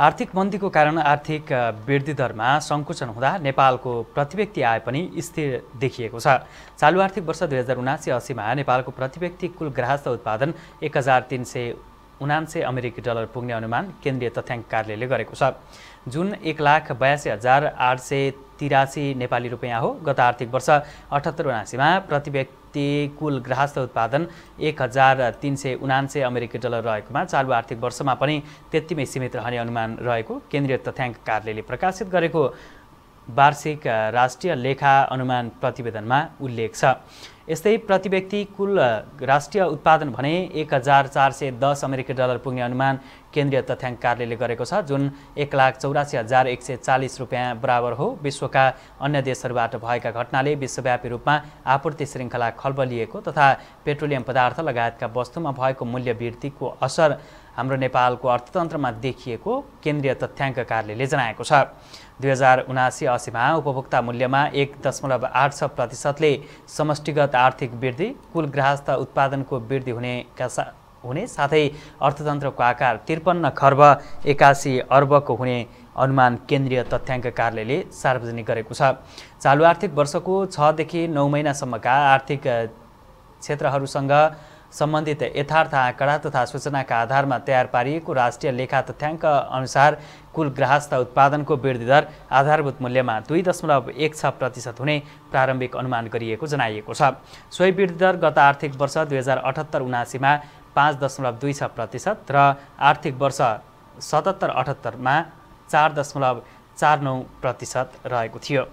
आर्थिक मन्दीको कारण आर्थिक वृद्धि दरमा सङ्कुचन हुँदा नेपालको प्रतिव्यक्ति आय पनि स्थिर देखिएको छ चालु आर्थिक वर्ष दुई हजार उनासी असीमा नेपालको प्रतिव्यक्ति कुल ग्राहस्थ उत्पादन एक हजार तिन सय उनान्से अमेरिकी डलर पुग्ने अनुमान केन्द्रीय तथ्याङ्क कार्यालयले गरेको छ जुन एक लाख बयासी हजार आठ सय तिरासी नेपाली रुपियाँ हो गत आर्थिक वर्ष अठहत्तर उनासीमा प्रति व्यक्ति कुल ग्राहस्थ उत्पादन एक हजार तिन सय उनान्से अमेरिकी डलर रहेकोमा चालु आर्थिक वर्षमा पनि त्यतिमै सीमित रहने अनुमान रहेको केन्द्रीय तथ्याङ्क कार्यालयले प्रकाशित गरेको वार्षिक राष्ट्रिय लेखा अनुमान प्रतिवेदनमा उल्लेख छ यस्तै प्रति व्यक्ति कुल राष्ट्रिय उत्पादन भने एक हजार चार सय दस अमेरिकी डलर पुग्ने अनुमान केन्द्रीय तथ्याङ्क कार्यालयले गरेको छ जुन एक लाख चौरासी हजार एक सय चालिस रुपियाँ बराबर हो विश्वका अन्य देशहरूबाट भएका घटनाले विश्वव्यापी रूपमा आपूर्ति श्रृङ्खला खलबलिएको तथा पेट्रोलियम पदार्थ लगायतका वस्तुमा भएको मूल्य वृद्धिको असर हाम्रो नेपालको अर्थतन्त्रमा देखिएको केन्द्रीय तथ्याङ्क कार्यालयले जनाएको छ दुई हजार उनासी असीमा उपभोक्ता मूल्यमा एक दशमलव आठ छ प्रतिशतले समष्टिगत आर्थिक वृद्धि कुल ग्राहस्थ उत्पादनको वृद्धि हुनेका सा हुने साथै अर्थतन्त्रको आकार त्रिपन्न खर्ब एकासी अर्बको हुने अनुमान केन्द्रीय तथ्याङ्क कार्यालयले सार्वजनिक गरेको छ चालु आर्थिक वर्षको छदेखि नौ महिनासम्मका आर्थिक क्षेत्रहरूसँग सम्बन्धित यथार्थ आँकडा तथा सूचनाका आधारमा तयार पारिएको राष्ट्रिय लेखा तथ्याङ्क अनुसार कुल ग्राहस्थ उत्पादनको वृद्धिदर आधारभूत मूल्यमा दुई दशमलव एक छ प्रतिशत हुने प्रारम्भिक अनुमान गरिएको जनाइएको छ सोही वृद्धिदर गत आर्थिक वर्ष दुई हजार अठहत्तर उनासीमा पाँच दशमलव दुई छ प्रतिशत र आर्थिक वर्ष सतहत्तर अठहत्तरमा चार दशमलव चार नौ प्रतिशत रहेको थियो